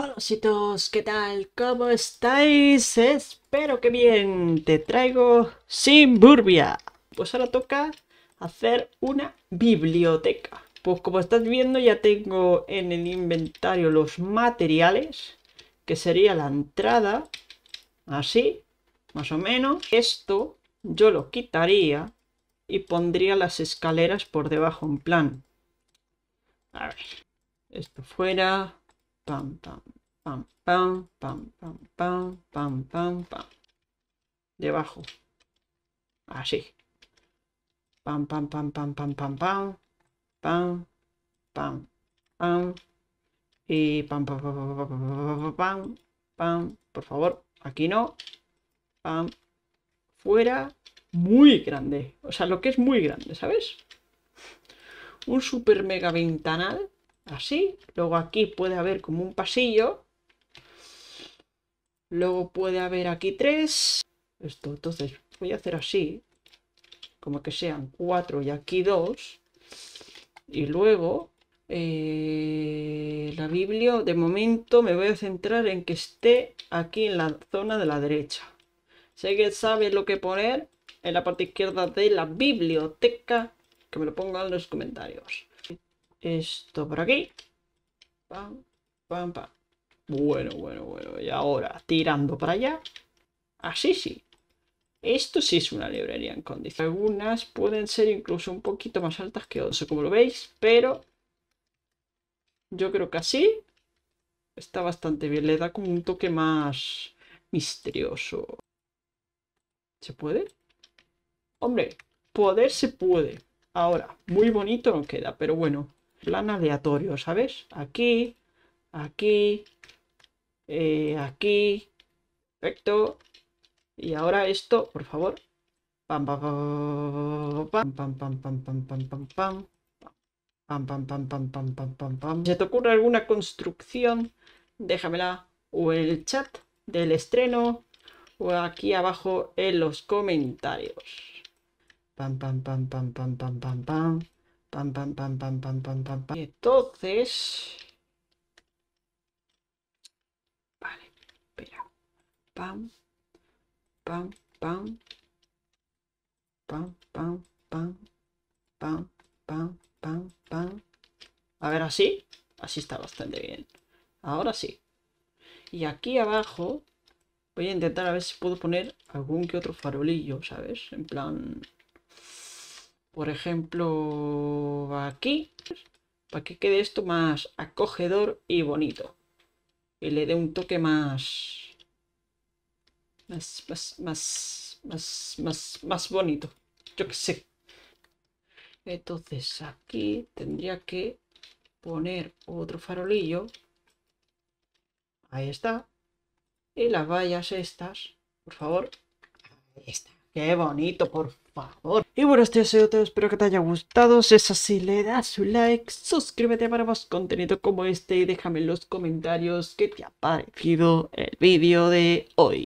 Hola ¿qué tal? ¿Cómo estáis? Espero que bien. Te traigo Simburbia. Pues ahora toca hacer una biblioteca. Pues como estás viendo ya tengo en el inventario los materiales, que sería la entrada, así, más o menos. Esto yo lo quitaría y pondría las escaleras por debajo en plan. A ver, esto fuera, pam, pam, pam, pam, pam, pam, pam, pam, pam, pam. Debajo. Así. Pam, pam, pam, pam, pam, pam, pam. Pam, pam, pam. Y pam, pam, pam, pam, pam, pam, pam. Por favor, aquí no. Pam. Fuera. Muy grande. O sea, lo que es muy grande, ¿sabes? Un super mega ventanal así. Luego aquí puede haber como un pasillo. Luego puede haber aquí tres. Esto, entonces voy a hacer así. Como que sean cuatro y aquí dos. Y luego eh, la Biblia, de momento me voy a centrar en que esté aquí en la zona de la derecha. Sé que sabe lo que poner en la parte izquierda de la biblioteca. Que me lo pongan en los comentarios esto por aquí. Bueno, bueno, bueno. Y ahora, tirando para allá. Así sí. Esto sí es una librería en condiciones. Algunas pueden ser incluso un poquito más altas que otras, como lo veis, pero yo creo que así está bastante bien. Le da como un toque más misterioso. ¿Se puede? Hombre, poder se puede. Ahora, muy bonito no queda, pero bueno plan aleatorio, ¿sabes? Aquí, aquí, eh, aquí, perfecto. Y ahora esto, por favor. Pam, pam, pam, pam, pam, pam, pam, pam, pam, pam. Pam, pam, pam, pam, pam, ¿Se te ocurre alguna construcción? Déjamela. O el chat del estreno. O aquí abajo en los comentarios. Pam, pam, pam, pam, pam, pam, pam, pam. Pam, pam, pam, pam, pam, pam, pam, pam. Entonces... Vale, espera. Pam, pam, pam. Pam, pam, pam. Pam, pam, pam, pam. A ver, así. Así está bastante bien. Ahora sí. Y aquí abajo voy a intentar a ver si puedo poner algún que otro farolillo, ¿sabes? En plan... Por ejemplo, aquí, para que quede esto más acogedor y bonito. Y le dé un toque más... Más, más, más, bonito. Yo qué sé. Entonces aquí tendría que poner otro farolillo. Ahí está. Y las vallas estas, por favor, ahí está. Qué bonito, por favor. Y bueno, este ha sido todo. Espero que te haya gustado. Si es así, le das un like. Suscríbete para más contenido como este. Y déjame en los comentarios qué te ha parecido el vídeo de hoy.